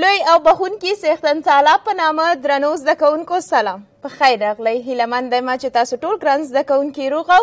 د لوی او بخونکي سیختن سالا په نامه درنو زده کوونکو سلام په خیر راغلی هیله مند یم چې تاسو ټول ګران زده کوونکي روغ او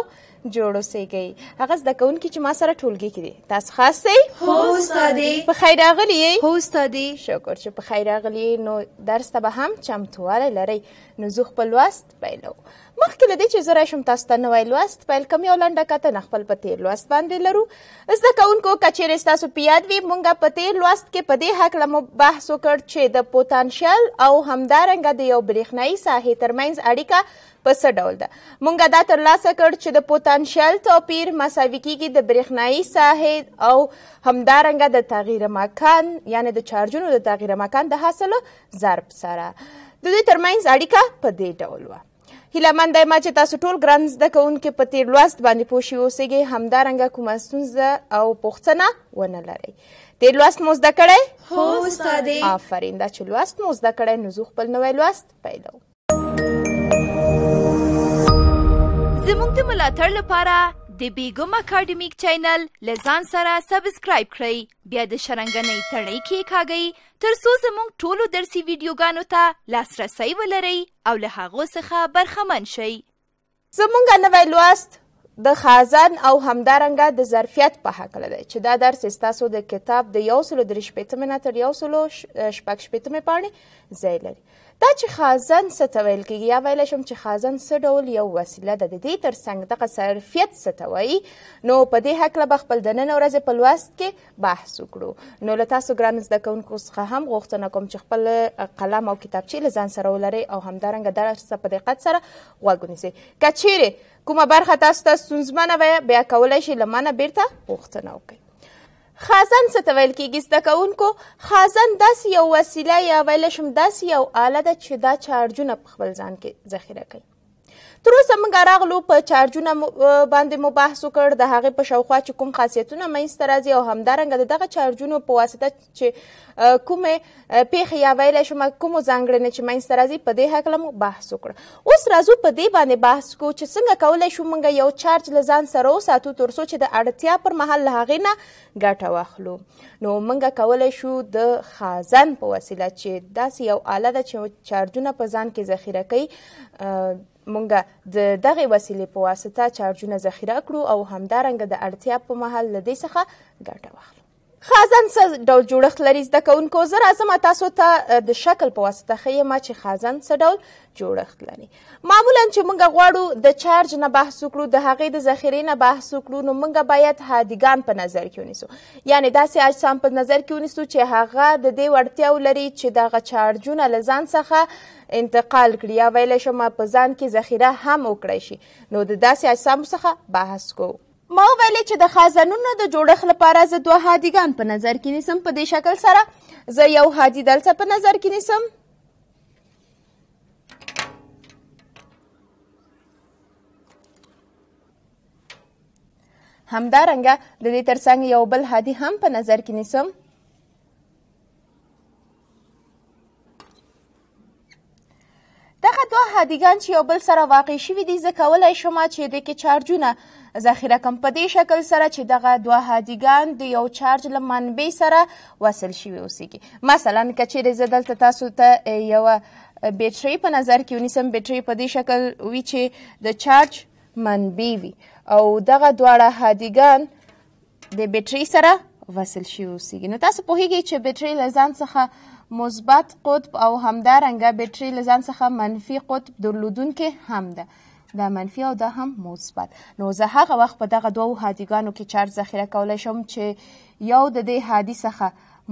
جوړ اوسئ هغه زده کوونکي چې ما سره ټولګي کې دي تاسو خاص سئ هو استادې په خیر راغلی یې هو استادې شکر چې په خیر راغلی نو درس ته به هم چمتووالی لرئ نو زه خپل لوست پیلوم مخکې له دې چې زه راشم تاسو ته نوی لوست پیل کوم یو لنډه کتنه خپل په تېر لوست باندې لرو زده کوونکو که چیرې ستاسو په یاد وي مونږ په تېر لوست کې په دې هکله مو بحث وکړ چې د پوتانشیل او همدارنګه د یو برېښنایي ساحې ترمنځ اړیکه په څه ډول ده مونږ دا ترلاسه کړ چې د پوتانشیل توپیر مساوي کیږي د برېښنایي ساحې او همدارنګه د تغییر مکان یعنی د چارجونو د تغییر مکان د حاصل ضرب سره د دوی ترمنځ اړیکه په دې ډول وه هیله من دی ما چې تاسو ټول ګران زده کوونکي په تیر لوست باندې پوه شي اوسئږئ همدارنګه کومه ستونزه او پوښتنه ونه لرئ تیر لوست مو زده کړی هو استادې آفرین دا چې لوست مو زده کړی نو زه خپل نوی لوست پیلوم زموږ د ملاتړ لپاره د بیګم اکاډمیک چینل لزان سره سبسکرایب کړئ بیا د شرنګنۍ تړۍ کې کاږئ ترڅو زموږ ټولو درسي ویډیوګانو ته لاسرسی ولرئ او له هغو څخه برخمن شئ زموږ نوی لوست د خازن او همدارنګه د ظرفیت په هکله دی چې دا درس ستاسو د کتاب د یو سلو درې شپېتمې نه تر یو سلو شپږ شپېتمې پاڼې ځای لري دا چې خازن څه ته ویل کېږي یا ویلی شم چې خازن څه ډول یو وسیله ده د دې تر څنګ دغه صرفیت څه ته وایي نو په دې هکله به خپل د نن ورځې په لوست کې بحث وکړو نو له تاسو ګرانو زده کوونکو څخه هم غوښتنه کوم چې خپل قلم او کتابچې له ځان سره ولرئ او همدارنګه درس په دقت سره غوږ ونیسئ که چیرې کومه برخه تاسو ته ستونزمنه وه بیا کولی شئ له منه بیرته غوښتنه وکړئ خازن څه ته ویل کېږي زده کوونکو خازن داسې یو وسیله یا ویلی شم داسې یو آله ده چې دا چارجونه په خپل ځان کې ذخیره کوي تر اوسه موږ راغلو په چارجونه باندې مو بحث وکړ د هغې په شاوخوا چې کوم خاصیتونه منځته راځي او همدارنګه د دغه چارجونو په واسطه چې کومې پیښې یا ویلی شو کومو ځانګړنې چې منځته راځي په دې هکله مو بحث وکړ اوس راځو په دې باندې بحث کو چې څنګه کولی شو موږ یو چارج له ځان سره وساتو تر څو چې د اړتیا پر مهال له هغې نه ګټه واخلو نو موږ کولی شو د خازن په وسیله چې داسې یو آله ده چې چارجونه په ځان کې ذخیره کوي مونږ د دغه وسیلې په واسطه چارجونه ذخیره کړو او همدارنګه د اړتیا په محل له دې څخه ګټه واخلو خازن څه ډول جوړښت لري زده کوونکو زه راځمه تاسو ته د شکل په واسطه ښیمه چې خازن څه ډول جوړښت لري معمولا چې موږ غواړو د چارج نه بحث وکړو د هغې د ذخیرې نه بحث وکړو نو موږ باید هادیګان په نظر کې ونیسو یعنی داسې اجسام په نظر کې ونیسو چې هغه د دې وړتیا ولري چې دغه چارجونه له ځان څخه انتقال کړي یا ویلی شم په ځان کې ذخیره هم وکړی شي نو د داسې اجسامو څخه بحث کوو ما ویلې چې د خزانونو د جوړښت لپاره زه دوه هادیګان په نظر کې نیسم په دې شکل سره زه یو هادي دلته په نظر کې نیسم همدارنګه د دې ترڅنګ یو بل هادي هم په نظر کې نیسم دغه دوه هادیګان چې یو بل سره واقع شوي دي زه کولی شم چې د کې چارجونه ذخیره کم په دې شکل سره چې دغه دوه هادیګان د یو چارج له منبع سره وصل شوي اوسیږي مثلا که چیرې زه دلته تاسو ته یوه بیټرۍ په نظر کې ونیسم بیټرۍ په دې شکل وي چې د چارج منبع وي او دغه دواړه هادیګان د بیټرۍ سره وصل شوي اوسیږي نو تاسو پوهیږئ چې بیټرۍ له ځان څخه مثبت قطب او همدارنګه بیټرۍ له ځان څخه منفي قطب درلودونکې هم ده دا منفي او دا هم مثبت نو زه هغه وخت په دغه دوو هادیګانو کې چارج ذخیره کولی شم چې یو د دې هادي څخه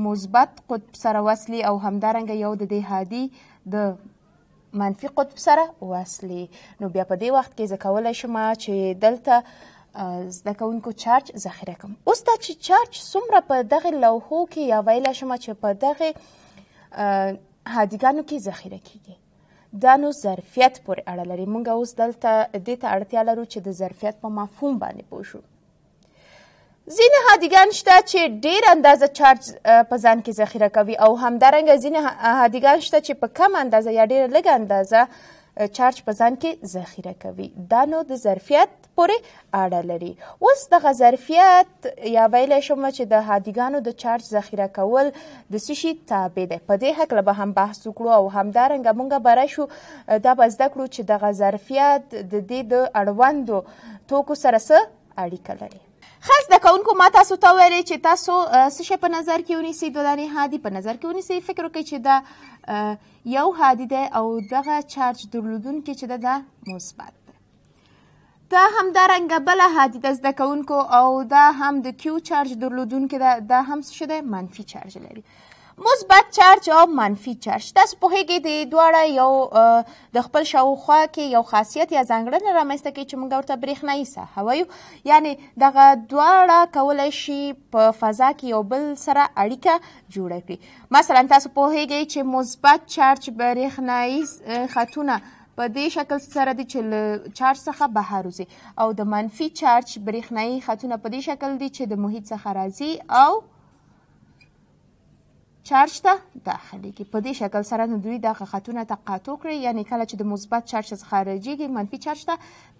مثبت قطب سره وصلي او همدارنګه یو د دې هادي د منفي قطب سره وصلي نو بیا په دې وخت کې زه کولی شم چې دلته زده کوونکو چارج ذخیره کوم اوس دا چې چارج څومره په دغه لوحو کې یا ویلی شمه چې په دغه هادیګانو کې ذخیره کیږي دا نو ظرفیت پورې اړه لري مونږ اوس دلته دې ته اړتیا لرو چې د ظرفیت په مفهوم باندې پوه شو ځینې هادیګان شته چې ډیر اندازه چارج په ځان کې ذخیره کوي او همدارنګه ځینې هادیګان شته چې په کم اندازه یا ډیره لږ اندازه چارج په ځان کې ذخیره کوي دا نو د ظرفیت پورې اړه لري اوس دغه ظرفیت یا ویلی شم چې د هادیګانو د چارج ذخیره کول د څه شي تابع دی په دې هکله به هم بحث وکړو او همدارنګه موږ به راشو دا به زده کړو چې دغه ظرفیت د دې د اړوندو توکو سره څه اړیکه لري خاص د کونکو ما تاسو ته ویلي چې تاسو څه په نظر کې ونیسئ دوه دانې هادي په نظر کې ونیسئ فکر وکړئ چې دا یو هادي دی او دغه چارج درلودونکی چې ده دا مثبت دا همدارنګه بله حادثه زده کوونکو او دا هم د کیو چارج درلودونکې ده دا هم څه شی دی منفي چارج لري مثبت چارج او منفي چارج تاسو پوهیږئ د دواړه یو د خپل شاوخوا کې یو خاصیت یا ځانګړنه رامنځته کوي چې موږ ورته برېښنایي ساحه وایو یعنی دغه دواړه کولی شي په فضا کې یو بل سره اړیکه جوړه کړي مثلا تاسو پوهیږئ چې مثبت چارج برېښنایي خطونه په دې شکل سره دي چې له چارج څخه بهر وځي او د منفي چارج برېښنایي خطونه په دې شکل دي چې د محیط څخه راځي او چارج ته داخليږي په دې شکل سره نو دوی دغه خطونه تقاطع کړي یعنی کله چې د مثبت چارج څخه خارجيږي منفي چارج ته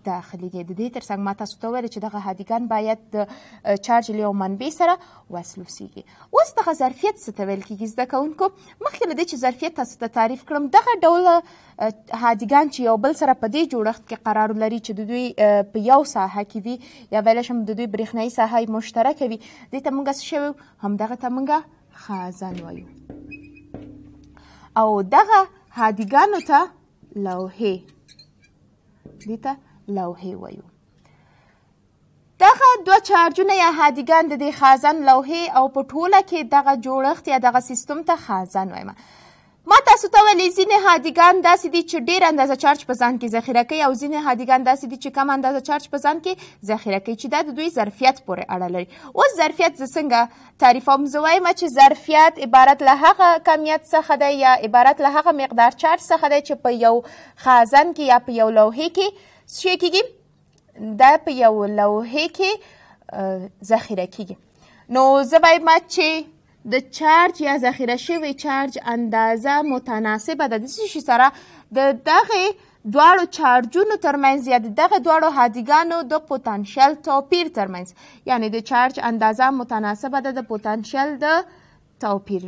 داخليږي د دې ترڅنګ ما تاسو ته ویل چې دغه هادیګان باید د چارج له منبع سره وصل وسیږي اوس دغه ظرفیت څه ته ویل کیږي زده کوونکو مخکې له دې چې ظرفیت تاسو ته تعریف کړم دغه ډول هادیګان چې یو بل سره په دې جوړښت کې قرار لري چې د دوی په یو ساحه کې وي یا ویل شم د دوی برېښنایي ساحه مشترکه وي دې ته موږ څه شوي همدغه ته موږ خازن وایو او دغه هادیګانو ته لوحې دې ته لوحې وایو دغه دوه چارجونه یا هادیګان د دې خازن لوحې او په ټوله کې دغه جوړښت یا دغه سیستم ته خازن وایمه ما تاسو ته ویلې ځینې هادیګان داسې دي چې ډېر اندازه چارج په ځان کې ذخیره کوي او ځینې هادیګان داسې دي چې کم اندازه چارج په ځان کې ذخیره کوي چې دا د دوی ظرفیت پورې اړه لري اوس ظرفیت زه څنګه تعریفوم زه وایم چې ظرفیت عبارت له هغه کمیت څخه دی یا عبارت له هغه مقدار چارج څخه دی چې په یو خازن کې یا په یو لوحې کې څه کېږي دا په یو لوحې کې ذخیره کېږي نو زه وایم چې د چارج یا ذخیره شوی چارج اندازه متناسبه ده د څه شي سره د دغې دواړو چارجونو ترمنځ یا د دغه دواړو هادیګانو د پوتنشل توپیر ترمنځ یعنی د چارج اندازه متناسبه ده د پوتنشل د توپیر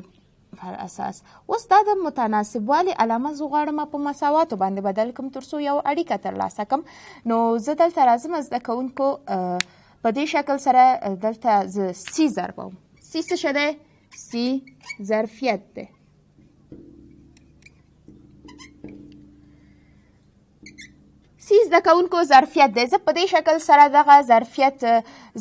پر اساس اوس دا د متناسبوالي علامه زه غواړم په مساواتو باندې بدل کړم ترڅو یو اړیکه ترلاسه کړم نو زه دلته راځم زده کوونکو په دې شکل سره دلته زه سي ضربوم سي څه شی دی C ظرفیت دی سی زده کوونکو ظرفیت دی زه په دې شکل سره دغه ظرفیت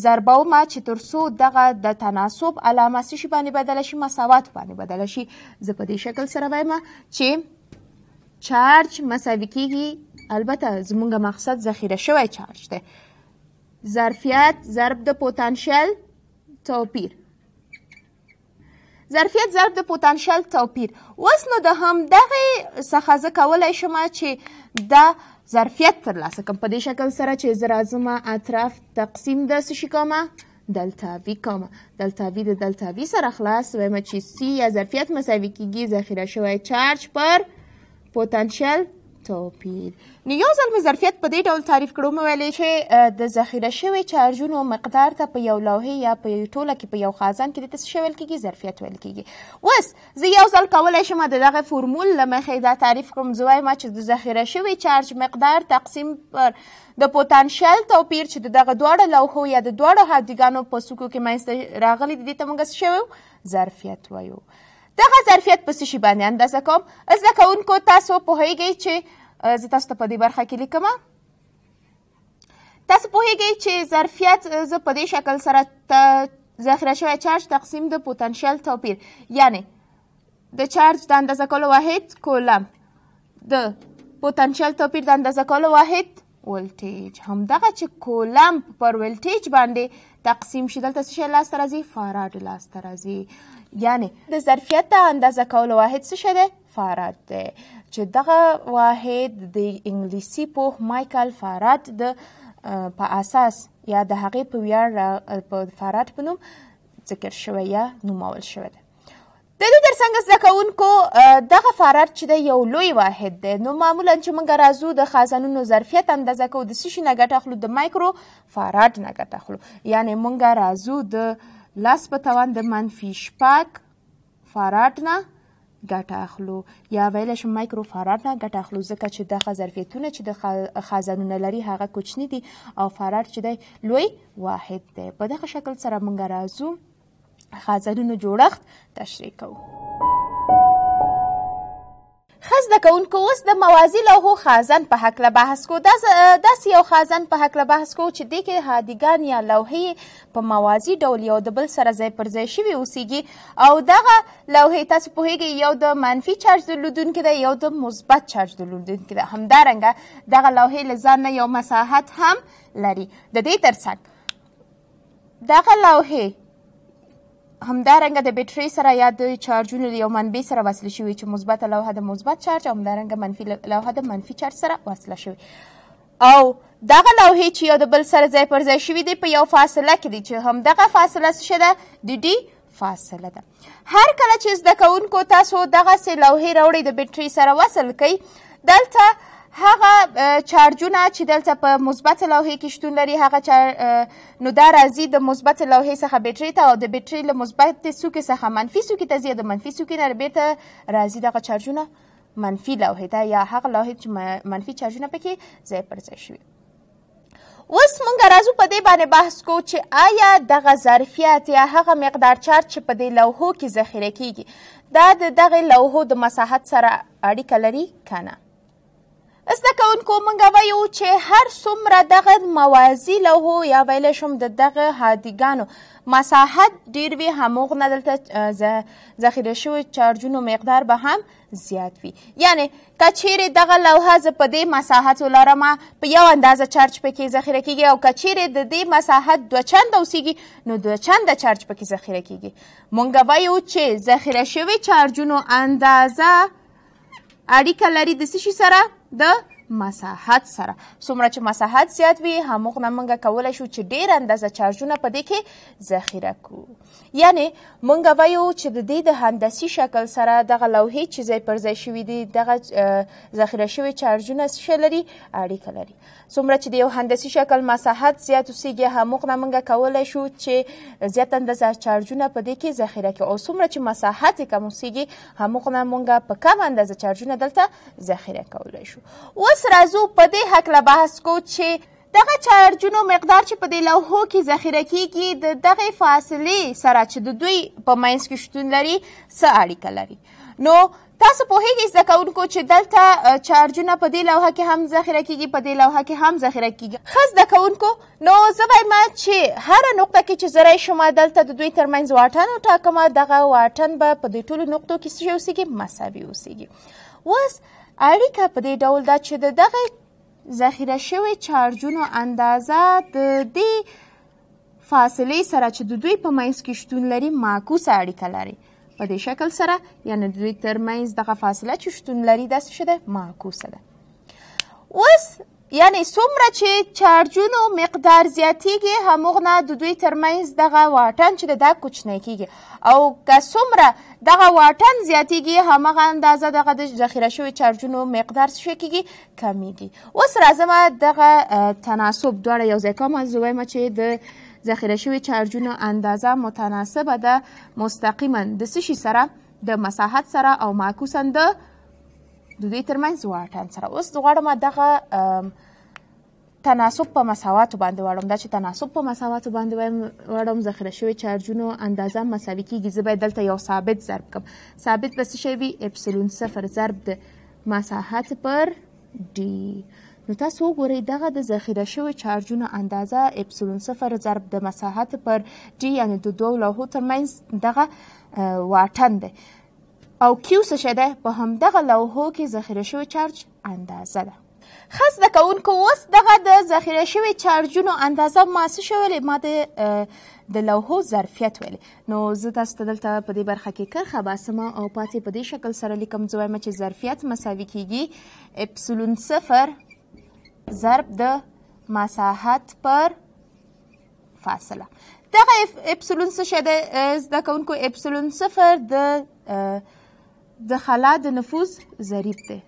ضربوم چې تر څو دغه د تناسب علامه څه شي باندې بدله شي مساوات باندې بدله شي زه په دې شکل سره وایم چې چارج مساوي کیږي البته زمونږ مقصد ذخیره شوی چارج دی ظرفیت ضرب د پوتنشل توپیر ظرفیت ضرب د پوتانشیل توپیر اوس نو د همدغې څخه زه کولی شم چې دا ظرفیت ترلاسه کړم په دې شکل سره چې زه راځم اطراف تقسیم د څه شي کومه دلتا وي کومه دلتا وي د دلتا وي سره خلاص وایم چې سي یا ظرفیت مساوي کیږي ذخیره شوی چارج پر پوتانشیل توپیر نو یو ځل مې ظرفیت په دې ډول تعریف کړو مې ویلې چې د ذخیره شوي چارجونو مقدار ته په یو لوحې یا په یو ټوله کې په یو خازان کې د څه شی ویل کېږي ظرفیت ویل کېږي اوس زه یو ځل کولی شم د دغه فورمول له مخې دا تعریف کړم زه وایم چې د ذخیره شوي چارج مقدار تقسیم پر د پوتانشیل توپیر چې د دغه دواړه لوحو یا د دواړو هادیګانو په څوکو کې منځته راغلي دي دې ته موږ څه ظرفیت وایو دغه ظرفیت په څه شي باندې اندازه کوم زده کوونکو تاسو پوهیږئ چې زه تاسو ته په دې برخه کې لیکم تاسو پوهیږئ چې ظرفیت زه په دې شکل سره ذخیره شوی چارج تقسیم د پوتنشیل توپیر یعنی د چارج د اندازه کولو واحد کولم د پوتنشیل توپیر د اندازه کولو واحد ولټیج همدغه چې کولم پر ولټیج باندې تقسیم شي دلته څه شی لاسته راځي فاراد لاسته راځي یعنی د ظرفیت د اندازه کولو واحد څه شی دی فاراد دی چې دغه واحد د انګلیسي پوه مایکل فاراد د په اساس یا د هغې په ویاړ په فاراد په نوم ذکر شوی یا نومول شوی دی د دې ترڅنګ زده کوونکو دغه فاراد چې دی یو لوی واحد دی نو معمولا چې موږ راځو د خزانونو ظرفیت اندازه کوو د څه شي نه ګټه اخلو د مایکرو فاراد نه ګټه اخلو یعنې موږ راځو د لس به توان د منفی شپږ فاراد نه ګټه اخلو یا ویلی شم مایکرو فاراد نه ګټه اخلو ځکه چې دغه ظرفیتونه چې د خزانونه لري هغه کوچني دي او فاراد چې دی لوی واحد دی په دغه شکل سره موږ راځو خزانونو جوړښت تشریح کوو زده کوونکو اوس د موازي لوحو خازن په هکله بحث کو داسې یو خازن په هکله بحث کو چې دی کې هادیګان یا لوحې په موازي ډول یو د بل سره ځای پر ځای شوي اوسیږي او دغه لوحې تاسو پوهیږئ یو د منفي چارج درلودونکی دی یو د مثبت چارج درلودونکی دی همدارنګه دغه لوحې له ځان نه یو مساحت هم لري د دې ترڅنګ دغه لوحې همدارنګه د بیټرۍ سره یا د چارجونو یو منبع سره وصل شوی چې مثبت لوحه د مثبت چارج او همدارنګه منفي لوحه د منفي چارج سره وصل شوی او دغه لوحې چې یو د بل سره ځای پر ځای شوي دي په یو فاصله کې دي چې همدغه فاصله څه ده د ډي فاصله ده هر کله چې زده کوونکو تاسو دغسې لوحې راوړئ د بیټرۍ سره وصل کوئ دلته هغه چارجونه چې دلته په مثبت لوحې کې شتون لري هغه چار نو دا راځي د مثبت لوحې څخه بیټرۍ ته او د بیټرۍ له مثبت څوکې څخه منفي څوکې ته ځي د منفي څوکې نه بیرته راځي دغه چارجونه منفي لوحې ته یا هغه لوحې چې منفي چارجونه پکې ځای پر ځای شوي اوس مونږ راځو په دې باندې بحث کو چې آیا دغه ظرفیت یا هغه مقدار چارج چې په دې لوحو کې ذخیره کیږي دا د دغه لوحو د مساحت سره اړیکه لري که نه زده کوونکو مونږ وایو چې هر څومره دغه موازي لوحو یا ویلی شم د دغه هادیګانو مساحت ډیر وي هموغونه دلته ذخیره شوي چارجونو مقدار به هم زیات وي یعنی که چیرې دغه لوحه زه په دې مساحت ولرمه په یو اندازه چارج پکې ذخیره کیږي او که چیرې د دې مساحت دوه چنده اوسیږي نو دوه چنده چارج پکې ذخیره کیږي مونږ وایو چې ذخیره شوي چارجونو اندازه اړیکه لري د څه شي سره د مساحت سره څومره چې مساحت زیات وي هماغومره موږ کولی شو چې ډېر اندازه چارجونه په دې کې ذخیره کړو یعنی مونږ وایو چې د دې د هندسي شکل سره دغه لوحې چې ځای پر ځای شوي دي دغه ذخیره شوي چارجونه څه لري اړیکه لري څومره چې د یو هندسي شکل مساحت زیات اوسېږي هموغه مونږ کولی شو چې زیات اندازه چارجونه په دې کې ذخیره کړو او څومره چې مساحت یې کم اوسېږي هموغه مونږ په کم اندازه چارجونه دلته ذخیره کولی شو اوس راځو په دې هکله بحث کو چې دغه چارجونو مقدار چې په دې لوحو کې ذخیره کیږي د دغه فاصلې سره چې د دوی په منځ کې شتون لري څه اړیکه لري نو تاسو پوهیږئ زده کوونکو چې دلته چارجونه په دې لوحه کې هم ذخیره کیږي په دې لوحه کې هم ذخیره کیږي ښه زده کوونکو نو زه وایم چې هره نقطه کې چې زری شما دلته د دوی ترمنځ واټن وټاکمه دغه واټن به په دې ټولو نقطو کې څه اوسیږي مساوي اوسیږي اوس اړیکه په دې ډول ده چې د دغه ذخیره شوي چارجونو اندازه د دې فاصلې سره چې د دوی په منځ کې شتون لري معکوسه اړیکه لري په دې شکل سره یعنی دوی ترمنځ دغه فاصله چې شتون لري داسې څه ده معکوسه ده اوس یعنی څومره چې چارجونو مقدار زیاتیږي همغه نه د دوی ترمنځ دغه واټن چې دا کوچنی کیږي او که څومره دغه واټن زیاتیږي همغه اندازه دغه د ذخیره شوي چارجونو مقدار څه کیږي کمیږي اوس راځم دغه تناسب دواړه یو ځای کوم زه وایم چې د ذخیره شوي چارجونو اندازه متناسبه ده مستقیما د څه سره د مساحت سره او معکوسا د د دوی ترمنځ واټن سره اوس غواړم دغه تناسب په مساواتو باندې واړم دا چې تناسب په مساواتو باندې وایم واړم ذخیره شوي چارجونو اندازه مساوي کیږي زه باید دلته یو ثابت ضرب کم ثابت به څه شی وي اپسلون صفر ضرب د مساحت پر ډي نو تاسو وګورئ دغه د ذخیره شوي چارجونو اندازه اپسلون صفر ضرب د مساحت پر ډي یعنې د دوو لوحو ترمنځ دغه واټن دی او کیو څه شی دی په همدغه لوحو کې ذخیره شوی چارج اندازه ده ښه زده کوونکو اوس دغه د ذخیره شوي چارجونو اندازه ما څه شوې ما د د لوحو ظرفیت ویلې نو زه تاسو ته دلته په دې برخه کې کرښه باسم او پاتې په دې شکل سره لیکم زه وایم چې ظرفیت مساوي کیږي اپسلون صفر ضرب د مساحت پر فاصله دغه اپسلون څه شی دی زده کوونکو اپسلون صفر د د خلا د نفوذ ضریب دی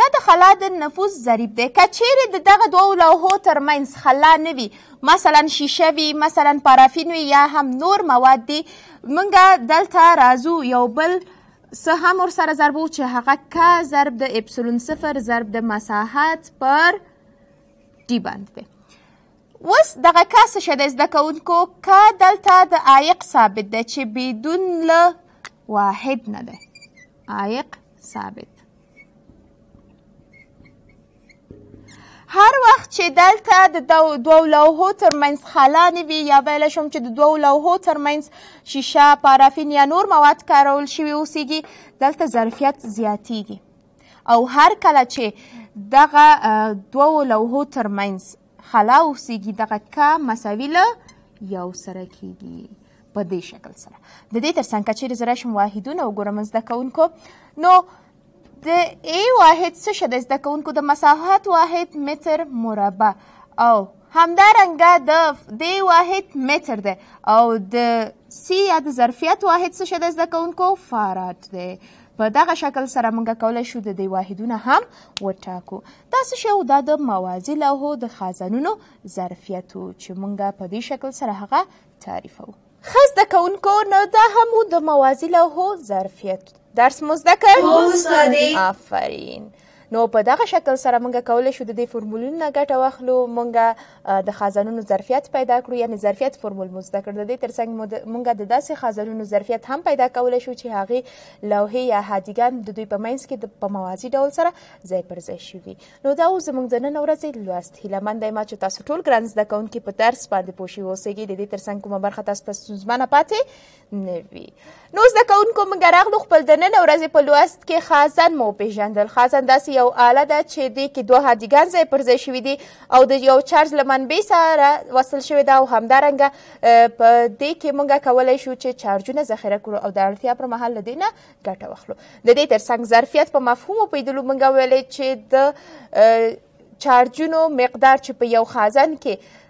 دا د خلا د نفوذ ضریب دی که چیرې د دغه دوو لوحو ترمنځ خلا نه وي مثلا شیشه وي مثلا پارافین وي یا هم نور مواد دي موږ دلته راځو یو بل څه هم ورسره ضربو چې هغه که ضرب د اپسلون صفر ضرب د مساحت پر ډي باندې دی اوس دغه کا څه شی دی زده کوونکو کا دلته د عایق ثابت دی چې بدون له واحد نه دی عایق ثابت هر وخت چې دلته د دوو لوحو ترمنځ خلانې وي یا ویلی شم چې د دوو لوحو ترمنځ شیشه پارافین یا نور مواد کارول شوي اوسیږي دلته ظرفیت زیاتیږي او هر کله چې دغه دوو لوحو ترمنځ حلا اوسیږي دغه ک مساوي له یو سره کیږي په دې شکل سره د دې تر څنګ چې زه راشم واحدونه وګورم زده کوونکو نو د ای واحد څه شته زده کوونکو د مساحت واحد متر مربع او همدارنګه د د واحد متر ده او د سی یا د ظرفیت واحد څه شته زده کوونکو فاراد ده په دغه شکل سره موږ کولای شو د دې واحدونه هم وټاکو دا څه شی دا د موازي لوحو د خزانونو ظرفیت چې موږ په دې شکل سره هغه تعریفوو ښه زده کوونکو نو دا هم د موازي لوحو ظرفیت درس مو زده کړ آفرین نو په دغه شکل سره موږ کولی شو د دې فرمولونو نه ګټه واخلو موږ د خزانونو ظرفیت پیدا کړو یعنی ظرفیت فرمول مو زده کړ د دې ترڅنګ موږ د داسې خزانونو ظرفیت هم پیدا کولی شو چې هغې لوحې یا هادیګان د دوی په منځ کې په موازي ډول سره ځای پر ځای شوي نو دا اوس زموږ د نن ورځې لوست هیلهمند یم چې تاسو ټول ګران زده کوونکي په درس باندې پوه شي اوسېږي د دې ترڅنګ کومه برخه تاسو ته ستونزمنه پاتې نه وي نو زده کوونکو موږ راغلو خپل د نن ورځې په لوست کې خازن مو وپېژندل خازن داسې یو آله ده چې دې کې دوه هادیګان ځای پر ځای شوي دي او د یو چارج له منبع سره وصل شوی ده او همدارنګه په دې کې موږ کولی شو چې چارجونه ذخیره کړو او د اړتیا پر مهال له دې نه ګټه واخلو د دې تر څنګ ظرفیت په مفهومو پوهېدلو موږ ویلی چې د چارجونو مقدار چې په یو خازن کې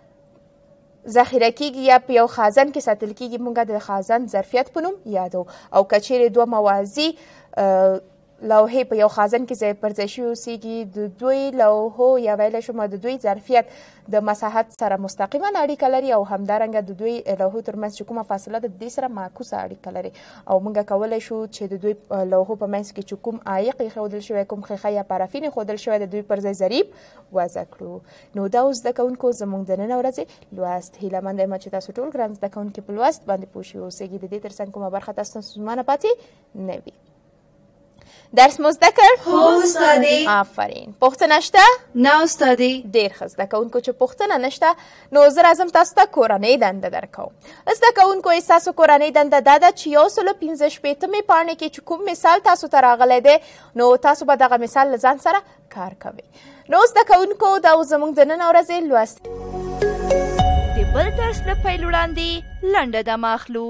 ذخیره کیږي یا په یو خازن کې ساتل کیږي مونږ د خازن ظرفیت په نوم یادو او کچیرې دوه موازی لوحې په یو خازن کې ځای پر ځای شوي اوسېږي د دوی لوحو یا ویلی شم د دوی ظرفیت د مساحت سره مستقیما اړیکه لري او همدارنګه د دوی لوحو ترمنځ چې کومه فاصله ده د دې سره معکوسه اړیکه لري او موږ کولی شو چې د دوی لوحو په منځ کې چې کوم عایق ایښودل شوی کوم ښیښه یا پارافین ایښودل شوی د دوی پر ځای ظریب وضع کړو نو دا اوس زده کوونکو زموږ د ننه ورځې لوست هیلهمند یم چې تاسو ټول ګران زده کوونکي په لوست باندې پوه شوي اوسېږي د دې تر څنګ کومه برخه تاسو ستونزمنه پاتې نه وي درس مو زده کړ هو استادې آفرین پوښتنه شته نه استادې ډیر ښه زده کوونکو چې پوښتنه نشته نو زه راځم تاسو ته کورنۍ دنده درکوم زده کوونکو ستاسو کورنۍ دنده دا ده چې یو سلو پنځه شپېتمې پاڼې کې چې کوم مثال تاسو ته راغلی دی نو تاسو به دغه مثال له ځان سره کار کوئ نو زده کوونکو دا اوس زموږ د نن ورځې لوست د بل درس نه پیل وړاندې لنډه دمه اخلو